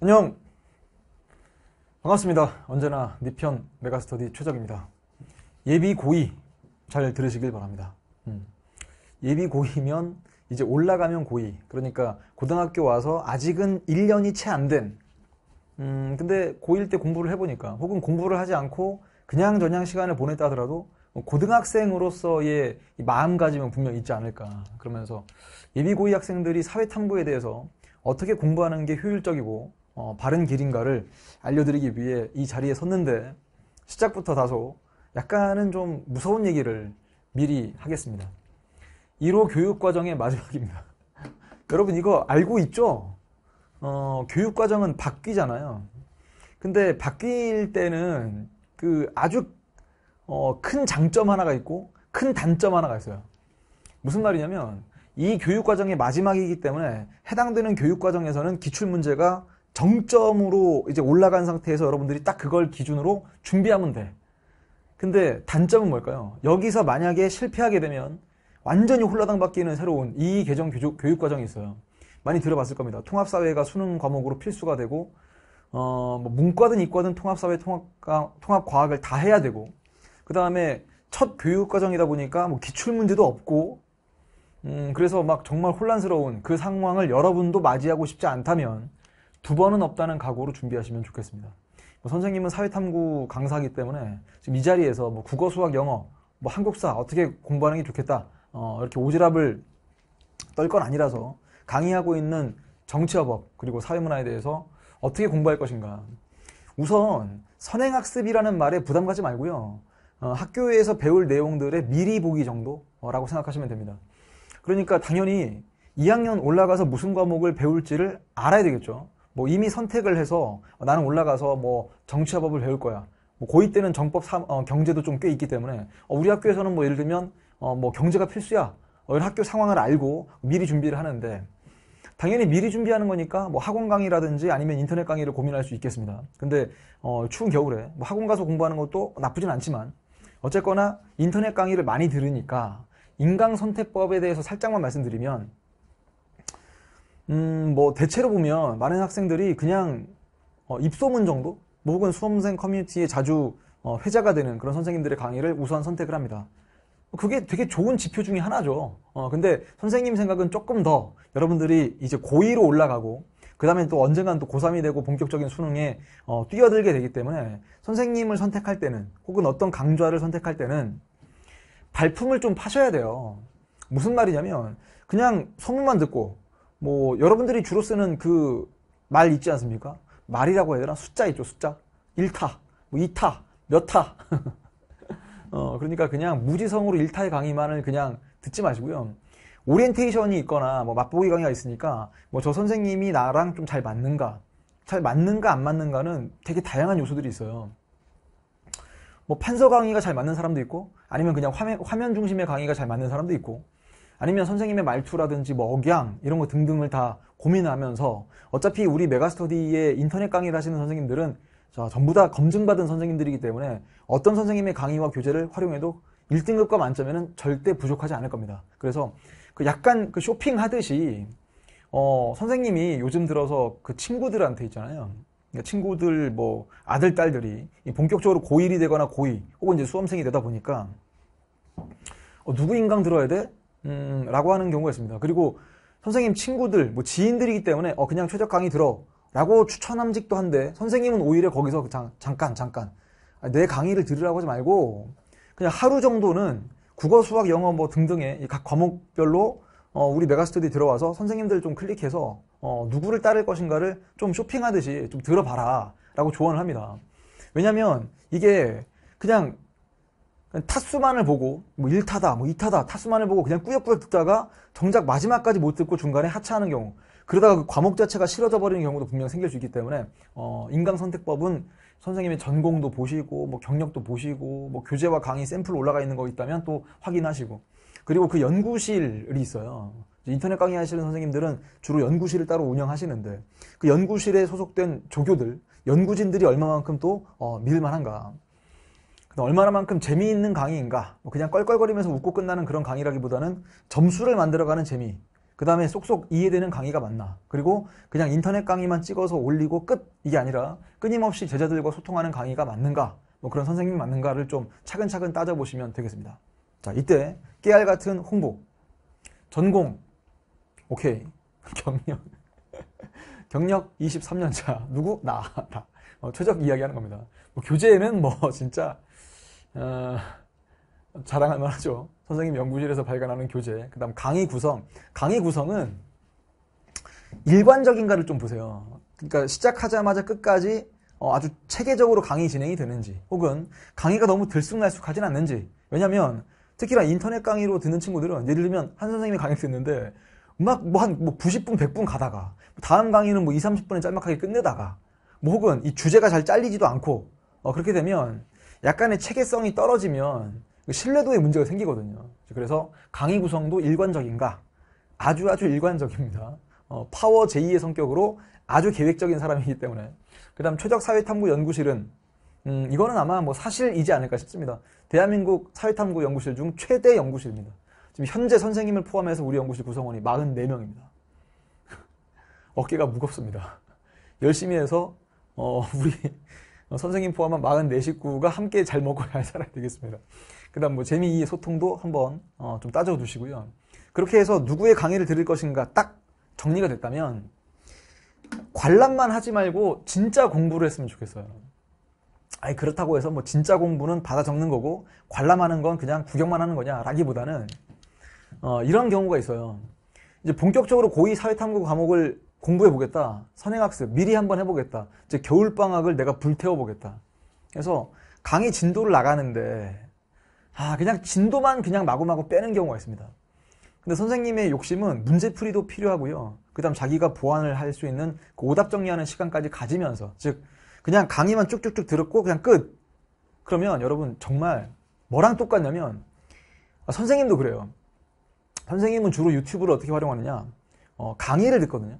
안녕! 반갑습니다. 언제나 니편 네 메가스터디 최적입니다. 예비 고2 잘 들으시길 바랍니다. 음. 예비 고2면 이제 올라가면 고2 그러니까 고등학교 와서 아직은 1년이 채 안된 음, 근데 고1 때 공부를 해보니까 혹은 공부를 하지 않고 그냥 저냥 시간을 보냈다 하더라도 고등학생으로서의 마음가짐은 분명 있지 않을까 그러면서 예비 고2 학생들이 사회탐구에 대해서 어떻게 공부하는 게 효율적이고 어, 바른 길인가를 알려드리기 위해 이 자리에 섰는데 시작부터 다소 약간은 좀 무서운 얘기를 미리 하겠습니다. 1호 교육과정의 마지막입니다. 여러분 이거 알고 있죠? 어, 교육과정은 바뀌잖아요. 근데 바뀔 때는 그 아주 어, 큰 장점 하나가 있고 큰 단점 하나가 있어요. 무슨 말이냐면 이 교육과정의 마지막이기 때문에 해당되는 교육과정에서는 기출문제가 정점으로 이제 올라간 상태에서 여러분들이 딱 그걸 기준으로 준비하면 돼. 근데 단점은 뭘까요? 여기서 만약에 실패하게 되면 완전히 홀라당 바뀌는 새로운 이 개정 교육, 과정이 있어요. 많이 들어봤을 겁니다. 통합사회가 수능 과목으로 필수가 되고, 어, 뭐 문과든 이과든 통합사회, 통합과, 통합과학을 다 해야 되고, 그 다음에 첫 교육 과정이다 보니까 뭐 기출문제도 없고, 음, 그래서 막 정말 혼란스러운 그 상황을 여러분도 맞이하고 싶지 않다면, 두 번은 없다는 각오로 준비하시면 좋겠습니다. 뭐 선생님은 사회탐구 강사이기 때문에 지금 이 자리에서 뭐 국어, 수학, 영어, 뭐 한국사 어떻게 공부하는 게 좋겠다 어, 이렇게 오지랖을 떨 건 아니라서 강의하고 있는 정치화법 그리고 사회문화에 대해서 어떻게 공부할 것인가 우선 선행학습이라는 말에 부담 가지 말고요 어, 학교에서 배울 내용들의 미리 보기 정도라고 생각하시면 됩니다 그러니까 당연히 2학년 올라가서 무슨 과목을 배울지를 알아야 되겠죠 뭐 이미 선택을 해서 나는 올라가서 뭐 정치화법을 배울 거야. 뭐 고2 때는 정법 사, 어, 경제도 좀 꽤 있기 때문에 어, 우리 학교에서는 뭐 예를 들면 어, 뭐 경제가 필수야. 어, 학교 상황을 알고 미리 준비를 하는데 당연히 미리 준비하는 거니까 뭐 학원 강의라든지 아니면 인터넷 강의를 고민할 수 있겠습니다. 근데 어, 추운 겨울에 뭐 학원 가서 공부하는 것도 나쁘진 않지만 어쨌거나 인터넷 강의를 많이 들으니까 인강 선택법에 대해서 살짝만 말씀드리면 음, 뭐 대체로 보면 많은 학생들이 그냥 어, 입소문 정도? 뭐 혹은 수험생 커뮤니티에 자주 어, 회자가 되는 그런 선생님들의 강의를 우선 선택을 합니다. 그게 되게 좋은 지표 중에 하나죠. 어, 근데 선생님 생각은 조금 더 여러분들이 이제 고의로 올라가고 그 다음에 또 언젠간 또 고3이 되고 본격적인 수능에 어, 뛰어들게 되기 때문에 선생님을 선택할 때는 혹은 어떤 강좌를 선택할 때는 발품을 좀 파셔야 돼요. 무슨 말이냐면 그냥 소문만 듣고 뭐 여러분들이 주로 쓰는 그 말 있지 않습니까? 말이라고 해야 되나? 숫자 있죠, 숫자. 1타, 뭐 2타, 몇 타. 어, 그러니까 그냥 무지성으로 1타의 강의만을 그냥 듣지 마시고요. 오리엔테이션이 있거나 뭐 맛보기 강의가 있으니까 뭐 저 선생님이 나랑 좀 잘 맞는가, 잘 맞는가 안 맞는가는 되게 다양한 요소들이 있어요. 뭐 판서 강의가 잘 맞는 사람도 있고 아니면 그냥 화면, 화면 중심의 강의가 잘 맞는 사람도 있고 아니면 선생님의 말투라든지 뭐 억양 이런 거 등등을 다 고민하면서 어차피 우리 메가스터디의 인터넷 강의를 하시는 선생님들은 자, 전부 다 검증받은 선생님들이기 때문에 어떤 선생님의 강의와 교재를 활용해도 1등급과 만점에는 절대 부족하지 않을 겁니다. 그래서 그 약간 그 쇼핑하듯이 어, 선생님이 요즘 들어서 그 친구들한테 있잖아요. 그러니까 친구들 뭐 아들 딸들이 본격적으로 고1이 되거나 고2 혹은 이제 수험생이 되다 보니까 어, 누구 인강 들어야 돼? 음, 라고 하는 경우가 있습니다. 그리고 선생님 친구들, 뭐 지인들이기 때문에 어, 그냥 최적 강의 들어. 라고 추천함직도 한데 선생님은 오히려 거기서 잠, 그 잠깐 잠깐 아, 내 강의를 들으라고 하지 말고 그냥 하루 정도는 국어, 수학, 영어 뭐 등등의 각 과목별로 어, 우리 메가스터디 들어와서 선생님들 좀 클릭해서 어, 누구를 따를 것인가를 좀 쇼핑하듯이 좀 들어봐라 라고 조언을 합니다. 왜냐면 이게 그냥 타수만을 보고 뭐 1타다 뭐 2타다 타수만을 보고 그냥 꾸역꾸역 듣다가 정작 마지막까지 못 듣고 중간에 하차하는 경우 그러다가 그 과목 자체가 싫어져 버리는 경우도 분명 생길 수 있기 때문에 어, 인강 선택법은 선생님의 전공도 보시고 뭐 경력도 보시고 뭐 교재와 강의 샘플 올라가 있는 거 있다면 또 확인하시고 그리고 그 연구실이 있어요. 인터넷 강의하시는 선생님들은 주로 연구실을 따로 운영하시는데 그 연구실에 소속된 조교들 연구진들이 얼마만큼 또 어, 믿을만한가 그러니까 얼마나만큼 재미있는 강의인가 뭐 그냥 껄껄거리면서 웃고 끝나는 그런 강의라기보다는 점수를 만들어가는 재미 그 다음에 쏙쏙 이해되는 강의가 맞나 그리고 그냥 인터넷 강의만 찍어서 올리고 끝 이게 아니라 끊임없이 제자들과 소통하는 강의가 맞는가 뭐 그런 선생님 맞는가를 좀 차근차근 따져보시면 되겠습니다 자 이때 깨알 같은 홍보 전공 오케이 경력 경력 23년차 누구? 나. 나. 어, 최적 이야기하는 겁니다. 뭐 교재에는 뭐 진짜 어, 자랑할 만하죠. 선생님 연구실에서 발간하는 교재. 그 다음 강의 구성. 강의 구성은 일관적인가를 좀 보세요. 그러니까 시작하자마자 끝까지 어, 아주 체계적으로 강의 진행이 되는지 혹은 강의가 너무 들쑥날쑥하진 않는지 왜냐면 하 특히나 인터넷 강의로 듣는 친구들은 예를 들면 한 선생님이 강의를 듣는데 음악 뭐 한뭐 뭐 90분, 100분 가다가 다음 강의는 뭐 2, 30분에 짤막하게 끝내다가 뭐 혹은 이 주제가 잘 잘리지도 않고 어, 그렇게 되면 약간의 체계성이 떨어지면 그 신뢰도에 문제가 생기거든요. 그래서 강의 구성도 일관적인가? 아주 아주 일관적입니다. 어, 파워 제2의 성격으로 아주 계획적인 사람이기 때문에 그다음 최적 사회탐구 연구실은 음, 이거는 아마 뭐 사실이지 않을까 싶습니다. 대한민국 사회탐구 연구실 중 최대 연구실입니다. 지금 현재 선생님을 포함해서 우리 연구실 구성원이 44명입니다. 어깨가 무겁습니다. 열심히 해서 어, 우리 선생님 포함한 44 식구가 함께 잘 먹고 잘 살아야 되겠습니다. 그 다음 뭐 재미의 소통도 한번 어, 좀 따져두시고요. 그렇게 해서 누구의 강의를 들을 것인가 딱 정리가 됐다면 관람만 하지 말고 진짜 공부를 했으면 좋겠어요. 아니 그렇다고 해서 뭐 진짜 공부는 받아 적는 거고 관람하는 건 그냥 구경만 하는 거냐라기보다는 어, 이런 경우가 있어요. 이제 본격적으로 고위 사회탐구 과목을 공부해 보겠다. 선행학습 미리 한번 해보겠다. 이제 겨울방학을 내가 불태워 보겠다. 그래서 강의 진도를 나가는데 아 그냥 진도만 그냥 마구마구 빼는 경우가 있습니다. 근데 선생님의 욕심은 문제풀이도 필요하고요. 그다음 자기가 보완을 할 수 있는 그 오답 정리하는 시간까지 가지면서 즉 그냥 강의만 쭉쭉쭉 들었고 그냥 끝. 그러면 여러분 정말 뭐랑 똑같냐면 아, 선생님도 그래요. 선생님은 주로 유튜브를 어떻게 활용하느냐? 어, 강의를 듣거든요.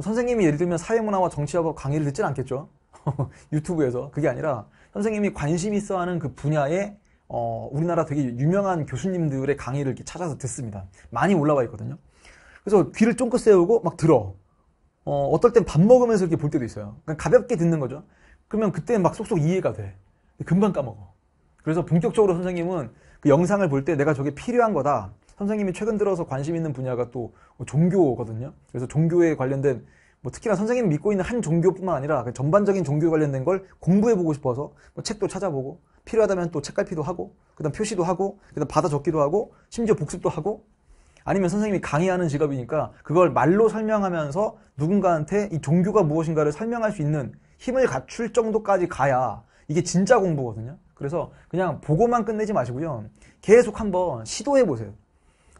선생님이 예를 들면 사회문화와 정치학과 강의를 듣진 않겠죠. 유튜브에서. 그게 아니라 선생님이 관심 있어 하는 그 분야에 어, 우리나라 되게 유명한 교수님들의 강의를 이렇게 찾아서 듣습니다. 많이 올라와 있거든요. 그래서 귀를 쫑긋 세우고 막 들어. 어, 어떨 땐 밥 먹으면서 이렇게 볼 때도 있어요. 그러 그러니까 가볍게 듣는 거죠. 그러면 그때 막 쏙쏙 이해가 돼. 금방 까먹어. 그래서 본격적으로 선생님은 그 영상을 볼 때 내가 저게 필요한 거다. 선생님이 최근 들어서 관심 있는 분야가 또 종교거든요. 그래서 종교에 관련된 뭐 특히나 선생님 이 믿고 있는 한 종교뿐만 아니라 그 전반적인 종교 에 관련된 걸 공부해 보고 싶어서 뭐 책도 찾아보고 필요하다면 또 책갈피도 하고 그다음 표시도 하고 그다음 받아 적기도 하고 심지어 복습도 하고 아니면 선생님이 강의하는 직업이니까 그걸 말로 설명하면서 누군가한테 이 종교가 무엇인가를 설명할 수 있는 힘을 갖출 정도까지 가야 이게 진짜 공부거든요. 그래서 그냥 보고만 끝내지 마시고요. 계속 한번 시도해 보세요.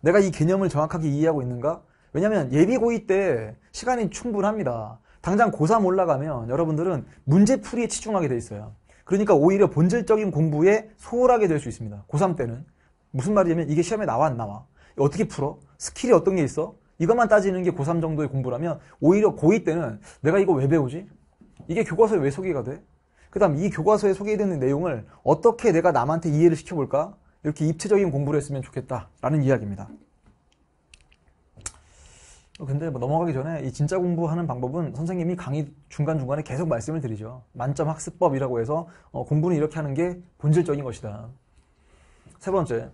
내가 이 개념을 정확하게 이해하고 있는가? 왜냐면 예비고이 때 시간이 충분합니다. 당장 고3 올라가면 여러분들은 문제풀이에 치중하게 돼 있어요. 그러니까 오히려 본질적인 공부에 소홀하게 될 수 있습니다. 고3 때는. 무슨 말이냐면 이게 시험에 나와 안 나와? 어떻게 풀어? 스킬이 어떤 게 있어? 이것만 따지는 게 고3 정도의 공부라면 오히려 고2 때는 내가 이거 왜 배우지? 이게 교과서에 왜 소개가 돼? 그 다음 이 교과서에 소개되는 내용을 어떻게 내가 남한테 이해를 시켜볼까? 이렇게 입체적인 공부를 했으면 좋겠다라는 이야기입니다. 어, 근데 뭐 넘어가기 전에 이 진짜 공부하는 방법은 선생님이 강의 중간중간에 계속 말씀을 드리죠. 만점 학습법이라고 해서 어, 공부는 이렇게 하는 게 본질적인 것이다. 세 번째,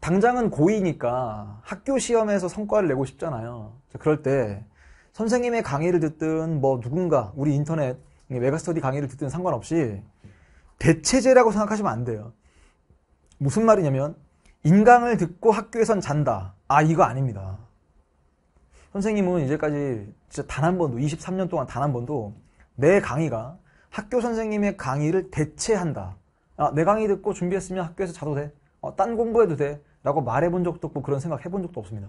당장은 고2니까 학교 시험에서 성과를 내고 싶잖아요. 그럴 때 선생님의 강의를 듣든 뭐 누군가 우리 인터넷 메가스터디 강의를 듣든 상관없이 대체제라고 생각하시면 안 돼요. 무슨 말이냐면 인강을 듣고 학교에선 잔다. 아 이거 아닙니다. 선생님은 이제까지 진짜 단 한 번도 23년 동안 단 한 번도 내 강의가 학교 선생님의 강의를 대체한다. 아, 내 강의 듣고 준비했으면 학교에서 자도 돼. 어, 딴 공부해도 돼. 라고 말해본 적도 없고 그런 생각 해본 적도 없습니다.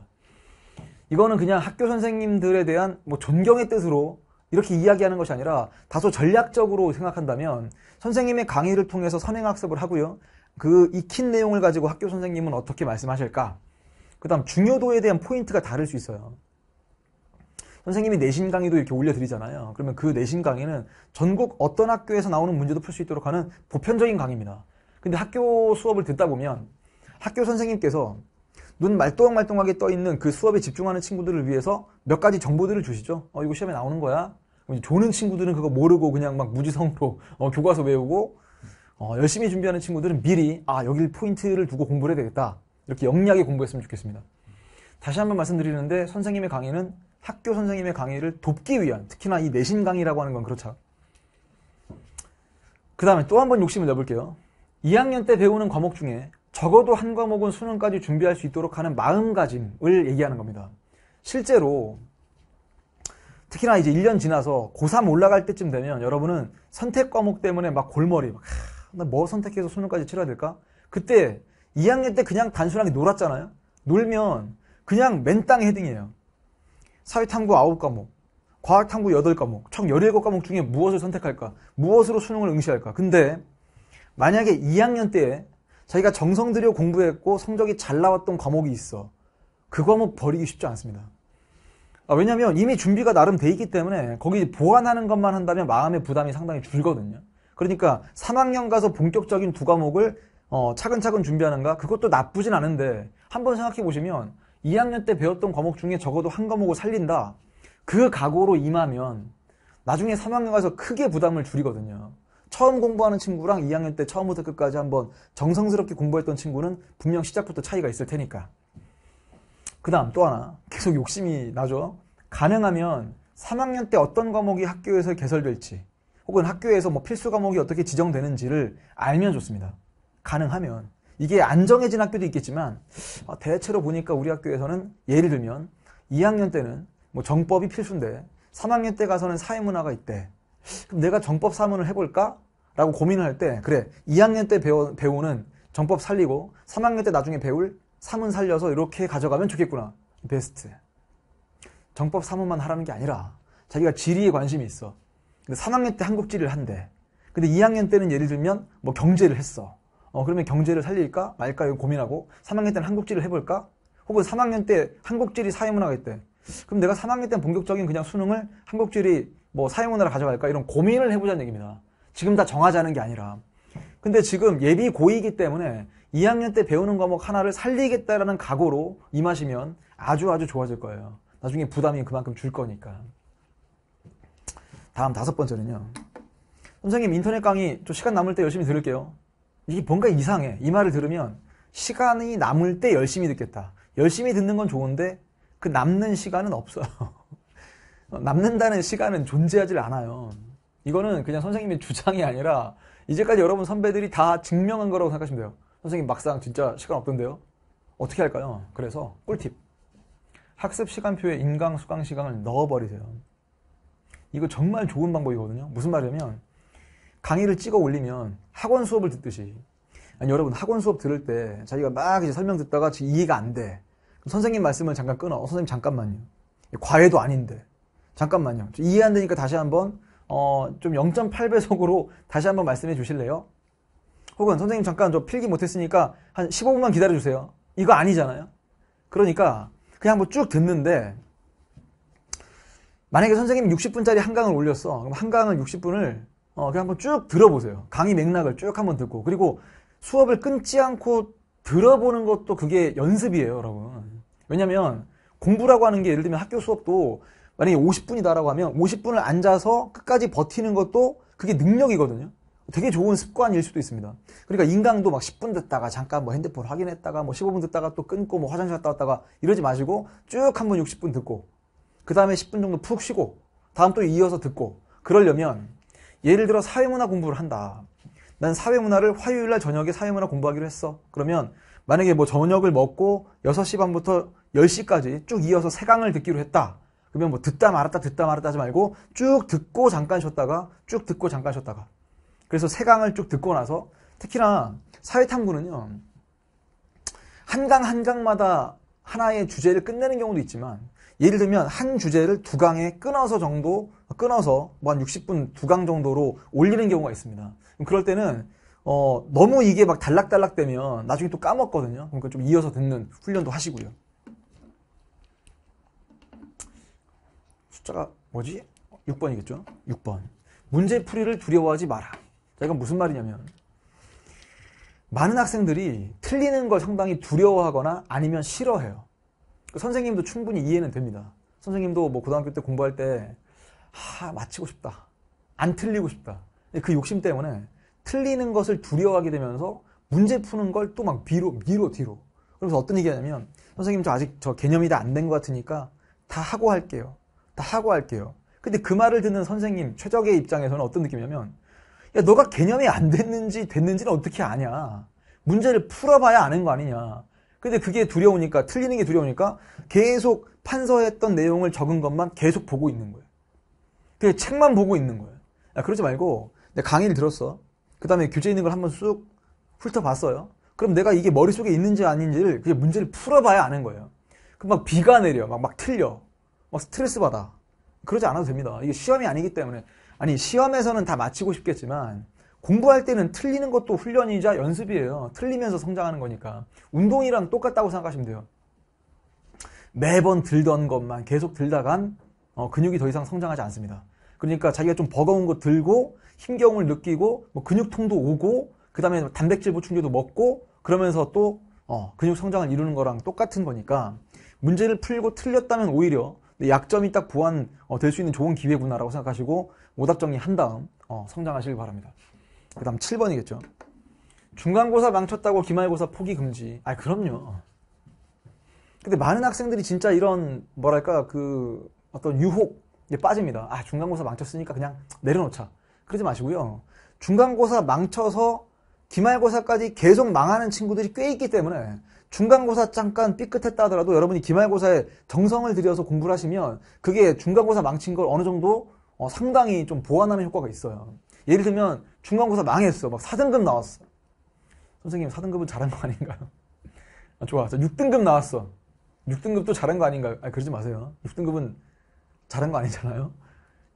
이거는 그냥 학교 선생님들에 대한 뭐 존경의 뜻으로 이렇게 이야기하는 것이 아니라 다소 전략적으로 생각한다면 선생님의 강의를 통해서 선행학습을 하고요. 그 익힌 내용을 가지고 학교 선생님은 어떻게 말씀하실까? 그 다음 중요도에 대한 포인트가 다를 수 있어요. 선생님이 내신 강의도 이렇게 올려드리잖아요. 그러면 그 내신 강의는 전국 어떤 학교에서 나오는 문제도 풀 수 있도록 하는 보편적인 강의입니다. 근데 학교 수업을 듣다 보면 학교 선생님께서 눈 말똥말똥하게 떠 있는 그 수업에 집중하는 친구들을 위해서 몇 가지 정보들을 주시죠. 어, 이거 시험에 나오는 거야. 조는 친구들은 그거 모르고 그냥 막 무지성으로 어, 교과서 외우고 어, 열심히 준비하는 친구들은 미리 아여기 포인트를 두고 공부를 해야 되겠다 이렇게 영리하게 공부했으면 좋겠습니다. 다시 한번 말씀드리는데 선생님의 강의는 학교 선생님의 강의를 돕기 위한 특히나 이 내신 강의라고 하는 건 그렇죠. 그 다음에 또 한 번 욕심을 내볼게요. 2학년 때 배우는 과목 중에 적어도 한 과목은 수능까지 준비할 수 있도록 하는 마음가짐을 얘기하는 겁니다. 실제로 특히나 이제 1년 지나서 고3 올라갈 때쯤 되면 여러분은 선택 과목 때문에 막 골머리 막 나뭐 선택해서 수능까지 치러야 될까? 그때 2학년 때 그냥 단순하게 놀았잖아요. 놀면 그냥 맨땅 헤딩이에요. 사회탐구 9과목, 과학탐구 8과목, 총 17과목 중에 무엇을 선택할까? 무엇으로 수능을 응시할까? 근데 만약에 2학년 때 자기가 정성 들여 공부했고 성적이 잘 나왔던 과목이 있어. 그 과목 버리기 쉽지 않습니다. 아, 왜냐면 이미 준비가 나름 돼 있기 때문에 거기 보완하는 것만 한다면 마음의 부담이 상당히 줄거든요. 그러니까 3학년 가서 본격적인 두 과목을 어, 차근차근 준비하는가? 그것도 나쁘진 않은데 한번 생각해 보시면 2학년 때 배웠던 과목 중에 적어도 한 과목을 살린다. 그 각오로 임하면 나중에 3학년 가서 크게 부담을 줄이거든요. 처음 공부하는 친구랑 2학년 때 처음부터 끝까지 한번 정성스럽게 공부했던 친구는 분명 시작부터 차이가 있을 테니까. 그 다음 또 하나. 계속 욕심이 나죠. 가능하면 3학년 때 어떤 과목이 학교에서 개설될지 혹은 학교에서 뭐 필수 과목이 어떻게 지정되는지를 알면 좋습니다. 가능하면. 이게 안정해진 학교도 있겠지만 어, 대체로 보니까 우리 학교에서는 예를 들면 2학년 때는 뭐 정법이 필수인데 3학년 때 가서는 사회문화가 있대. 그럼 내가 정법 사문을 해볼까? 라고 고민을 할 때 그래 2학년 때 배우, 배우는 정법 살리고 3학년 때 나중에 배울 사문 살려서 이렇게 가져가면 좋겠구나. 베스트. 정법 사문만 하라는 게 아니라 자기가 지리에 관심이 있어. 3학년 때 한국지를 한대. 근데 2학년 때는 예를 들면 뭐 경제를 했어. 어, 그러면 경제를 살릴까 말까 이거 고민하고 3학년 때는 한국지를 해볼까? 혹은 3학년 때 한국지리 사회문화가 있대. 그럼 내가 3학년 때는 본격적인 그냥 수능을 한국지리 뭐사회문화를 가져갈까 이런 고민을 해보자는 얘기입니다. 지금 다 정하자는 게 아니라. 근데 지금 예비 고이기 때문에 2학년 때 배우는 과목 하나를 살리겠다라는 각오로 임하시면 아주 아주 좋아질 거예요. 나중에 부담이 그만큼 줄 거니까. 다음 다섯 번째는요. 선생님 인터넷 강의 좀 시간 남을 때 열심히 들을게요. 이게 뭔가 이상해. 이 말을 들으면 시간이 남을 때 열심히 듣겠다. 열심히 듣는 건 좋은데 그 남는 시간은 없어요. 어, 남는다는 시간은 존재하지 않아요. 이거는 그냥 선생님의 주장이 아니라 이제까지 여러분 선배들이 다 증명한 거라고 생각하시면 돼요. 선생님 막상 진짜 시간 없던데요? 어떻게 할까요? 그래서 꿀팁. 학습 시간표에 인강, 수강 시간을 넣어버리세요. 이거 정말 좋은 방법이거든요. 무슨 말이냐면 강의를 찍어 올리면 학원 수업을 듣듯이 아니 여러분 학원 수업 들을 때 자기가 막 이제 설명 듣다가 지금 이해가 안 돼. 선생님 말씀을 잠깐 끊어. 어, 선생님 잠깐만요. 과외도 아닌데. 잠깐만요. 이해 안 되니까 다시 한번 어, 좀 0.8배속으로 다시 한번 말씀해 주실래요? 혹은 선생님 잠깐 저 필기 못했으니까 한 15분만 기다려 주세요. 이거 아니잖아요. 그러니까 그냥 뭐 쭉 듣는데 만약에 선생님이 60분짜리 한 강을 올렸어. 그럼 한 강을 60분을 어, 그냥 한번 쭉 들어보세요. 강의 맥락을 쭉 한번 듣고 그리고 수업을 끊지 않고 들어보는 것도 그게 연습이에요, 여러분. 왜냐면 공부라고 하는 게 예를 들면 학교 수업도 만약에 50분이다라고 하면 50분을 앉아서 끝까지 버티는 것도 그게 능력이거든요. 되게 좋은 습관일 수도 있습니다. 그러니까 인강도 막 10분 듣다가 잠깐 뭐 핸드폰 확인했다가 뭐 15분 듣다가 또 끊고 뭐 화장실 갔다 왔다가 이러지 마시고 쭉 한번 60분 듣고 그 다음에 10분 정도 푹 쉬고 다음 또 이어서 듣고 그러려면 예를 들어 사회문화 공부를 한다. 난 사회문화를 화요일날 저녁에 사회문화 공부하기로 했어. 그러면 만약에 뭐 저녁을 먹고 6시 반부터 10시까지 쭉 이어서 세 강을 듣기로 했다. 그러면 뭐 듣다 말았다 듣다 말았다 하지 말고 쭉 듣고 잠깐 쉬었다가 쭉 듣고 잠깐 쉬었다가 그래서 세 강을 쭉 듣고 나서 특히나 사회탐구는요 한강 한강마다 하나의 주제를 끝내는 경우도 있지만 예를 들면 한 주제를 두 강에 끊어서 정도 끊어서 뭐 한 60분 두 강 정도로 올리는 경우가 있습니다. 그럴 때는 어, 너무 이게 막 달락달락 되면 나중에 또 까먹거든요. 그러니까 좀 이어서 듣는 훈련도 하시고요. 숫자가 뭐지? 6번이겠죠? 6번. 문제풀이를 두려워하지 마라. 자, 이건 무슨 말이냐면 많은 학생들이 틀리는 걸 상당히 두려워하거나 아니면 싫어해요. 그 선생님도 충분히 이해는 됩니다. 선생님도 뭐 고등학교 때 공부할 때 하, 마치고 싶다. 안 틀리고 싶다. 그 욕심 때문에 틀리는 것을 두려워하게 되면서 문제 푸는 걸 또막 미로, 미로, 뒤로. 그래서 어떤 얘기 하냐면, 선생님 저 아직 저 개념이 다 안 된 것 같으니까 다 하고 할게요. 다 하고 할게요. 근데 그 말을 듣는 선생님, 최적의 입장에서는 어떤 느낌이냐면, 야, 너가 개념이 안 됐는지 됐는지는 어떻게 아냐. 문제를 풀어봐야 아는 거 아니냐. 근데 그게 두려우니까 틀리는 게 두려우니까 계속 판서했던 내용을 적은 것만 계속 보고 있는 거예요. 그 책만 보고 있는 거예요. 야, 그러지 말고 내 강의를 들었어. 그 다음에 교재 있는 걸 한번 쑥 훑어봤어요. 그럼 내가 이게 머릿속에 있는지 아닌지를 그냥 문제를 풀어봐야 아는 거예요. 그럼 막 비가 내려. 막, 막 틀려. 막 스트레스 받아. 그러지 않아도 됩니다. 이게 시험이 아니기 때문에. 아니, 시험에서는 다 마치고 싶겠지만, 공부할 때는 틀리는 것도 훈련이자 연습이에요. 틀리면서 성장하는 거니까. 운동이랑 똑같다고 생각하시면 돼요. 매번 들던 것만 계속 들다간 어, 근육이 더 이상 성장하지 않습니다. 그러니까 자기가 좀 버거운 거 들고 힘겨움을 느끼고 뭐 근육통도 오고 그 다음에 뭐 단백질 보충제도 먹고 그러면서 또 어, 근육 성장을 이루는 거랑 똑같은 거니까 문제를 풀고 틀렸다면 오히려 약점이 딱 보완 어, 될 수 있는 좋은 기회구나라고 생각하시고 오답 정리한 다음 어, 성장하시길 바랍니다. 그 다음 7번이겠죠. 중간고사 망쳤다고 기말고사 포기 금지. 아, 그럼요. 근데 많은 학생들이 진짜 이런, 뭐랄까, 그, 어떤 유혹, 에 빠집니다. 아, 중간고사 망쳤으니까 그냥 내려놓자. 그러지 마시고요. 중간고사 망쳐서 기말고사까지 계속 망하는 친구들이 꽤 있기 때문에 중간고사 잠깐 삐끗했다 하더라도 여러분이 기말고사에 정성을 들여서 공부를 하시면 그게 중간고사 망친 걸 어느 정도 어, 상당히 좀 보완하는 효과가 있어요. 예를 들면 중간고사 망했어. 막 4등급 나왔어. 선생님, 4등급은 잘한 거 아닌가요? 아, 좋아. 6등급 나왔어. 6등급도 잘한 거 아닌가요? 아, 그러지 마세요. 6등급은 잘한 거 아니잖아요.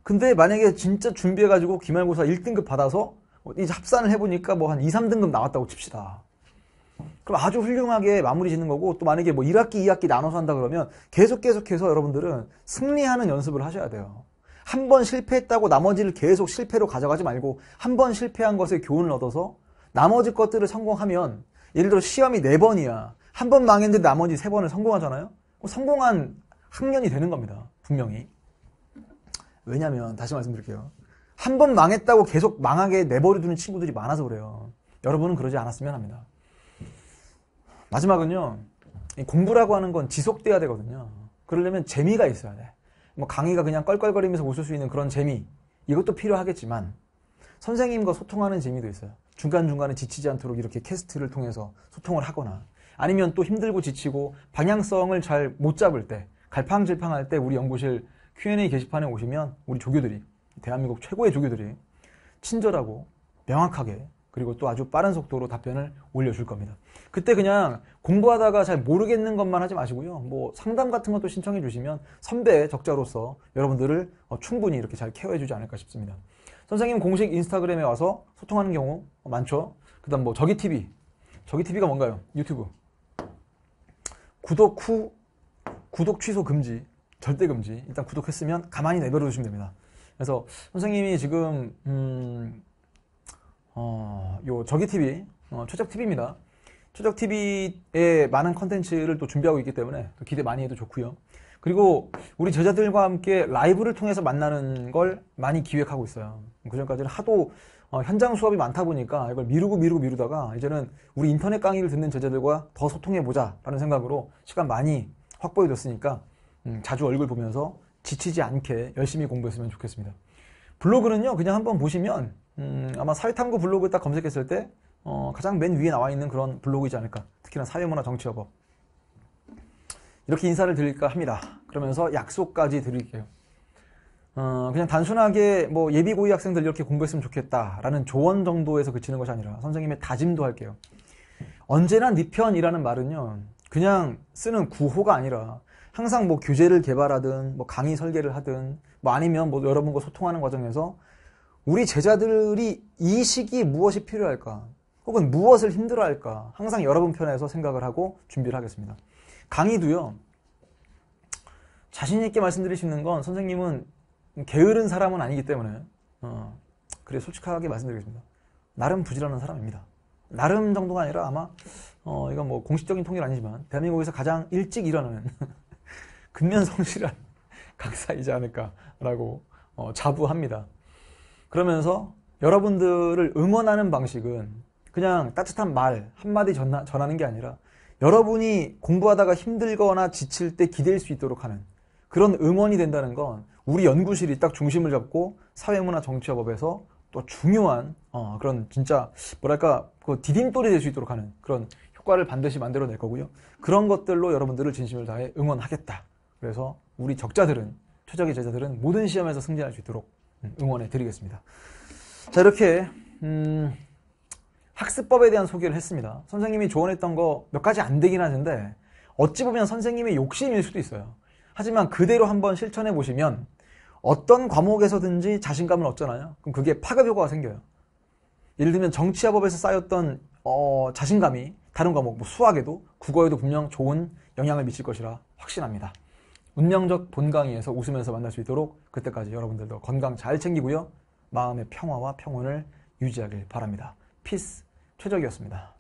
근데 만약에 진짜 준비해가지고 기말고사 1등급 받아서 이제 합산을 해보니까 뭐 한 2, 3등급 나왔다고 칩시다. 그럼 아주 훌륭하게 마무리 짓는 거고 또 만약에 뭐 1학기, 2학기 나눠서 한다 그러면 계속 계속해서 여러분들은 승리하는 연습을 하셔야 돼요. 한번 실패했다고 나머지를 계속 실패로 가져가지 말고 한 번 실패한 것에 교훈을 얻어서 나머지 것들을 성공하면 예를 들어 시험이 네 번이야. 한 번 망했는데 나머지 세 번을 성공하잖아요. 어, 성공한 학년이 되는 겁니다. 분명히. 왜냐면 하 다시 말씀드릴게요. 한 번 망했다고 계속 망하게 내버려 두는 친구들이 많아서 그래요. 여러분은 그러지 않았으면 합니다. 마지막은요. 공부라고 하는 건 지속돼야 되거든요. 그러려면 재미가 있어야 돼. 뭐 강의가 그냥 껄껄거리면서 웃을 수 있는 그런 재미 이것도 필요하겠지만 선생님과 소통하는 재미도 있어요. 중간중간에 지치지 않도록 이렇게 캐스트를 통해서 소통을 하거나 아니면 또 힘들고 지치고 방향성을 잘 못 잡을 때 갈팡질팡할 때 우리 연구실 Q&A 게시판에 오시면 우리 조교들이 대한민국 최고의 조교들이 친절하고 명확하게 그리고 또 아주 빠른 속도로 답변을 올려줄 겁니다. 그때 그냥 공부하다가 잘 모르겠는 것만 하지 마시고요. 뭐 상담 같은 것도 신청해 주시면 선배 적자로서 여러분들을 어, 충분히 이렇게 잘 케어해 주지 않을까 싶습니다. 선생님 공식 인스타그램에 와서 소통하는 경우 많죠. 그 다음 뭐 저기 TV. 저기 TV가 뭔가요? 유튜브. 구독 후, 구독 취소 금지. 절대 금지. 일단 구독했으면 가만히 내버려 두시면 됩니다. 그래서 선생님이 지금, 음, 어, 요 저기 TV, 어, 최적 TV입니다. 최적 TV에 많은 컨텐츠를 또 준비하고 있기 때문에 또 기대 많이 해도 좋고요. 그리고 우리 제자들과 함께 라이브를 통해서 만나는 걸 많이 기획하고 있어요. 그전까지는 하도 어, 현장 수업이 많다 보니까 이걸 미루고 미루고 미루다가 이제는 우리 인터넷 강의를 듣는 제자들과 더 소통해 보자라는 생각으로 시간 많이 확보해 줬으니까 음, 자주 얼굴 보면서 지치지 않게 열심히 공부했으면 좋겠습니다. 블로그는요 그냥 한번 보시면 음, 아마 사회탐구 블로그 딱 검색했을 때 어, 가장 맨 위에 나와 있는 그런 블로그이지 않을까. 특히나 사회문화 정치여법. 이렇게 인사를 드릴까 합니다. 그러면서 약속까지 드릴게요. 어, 그냥 단순하게 뭐 예비 고위 학생들 이렇게 공부했으면 좋겠다라는 조언 정도에서 그치는 것이 아니라 선생님의 다짐도 할게요. 언제나 네 편이라는 말은요. 그냥 쓰는 구호가 아니라 항상 뭐규제를 개발하든 뭐 강의 설계를 하든 뭐 아니면 뭐 여러분과 소통하는 과정에서 우리 제자들이 이 시기 무엇이 필요할까? 혹은 무엇을 힘들어할까? 항상 여러분 편에서 생각을 하고 준비를 하겠습니다. 강의도요. 자신 있게 말씀드릴 수 있는 건 선생님은 게으른 사람은 아니기 때문에 어, 그래 솔직하게 말씀드리겠습니다. 나름 부지런한 사람입니다. 나름 정도가 아니라 아마 어, 이건 뭐 공식적인 통일 아니지만 대한민국에서 가장 일찍 일어나는 근면성실한 강사이지 않을까라고 어, 자부합니다. 그러면서 여러분들을 응원하는 방식은 그냥 따뜻한 말 한마디 전하, 전하는 게 아니라 여러분이 공부하다가 힘들거나 지칠 때 기댈 수 있도록 하는 그런 응원이 된다는 건 우리 연구실이 딱 중심을 잡고 사회문화 정치화법에서 또 중요한 어, 그런 진짜 뭐랄까 그 디딤돌이 될 수 있도록 하는 그런 효과를 반드시 만들어낼 거고요. 그런 것들로 여러분들을 진심을 다해 응원하겠다. 그래서 우리 적자들은 최적의 제자들은 모든 시험에서 승진할 수 있도록 응원해 드리겠습니다. 자, 이렇게, 음, 학습법에 대한 소개를 했습니다. 선생님이 조언했던 거 몇 가지 안 되긴 하는데, 어찌 보면 선생님의 욕심일 수도 있어요. 하지만 그대로 한번 실천해 보시면 어떤 과목에서든지 자신감을 얻잖아요. 그럼 그게 파급 효과가 생겨요. 예를 들면 정치화법에서 쌓였던 어, 자신감이 다른 과목, 뭐 수학에도 국어에도 분명 좋은 영향을 미칠 것이라 확신합니다. 운명적 본강의에서 웃으면서 만날 수 있도록 그때까지 여러분들도 건강 잘 챙기고요. 마음의 평화와 평온을 유지하길 바랍니다. 피스 최적이었습니다.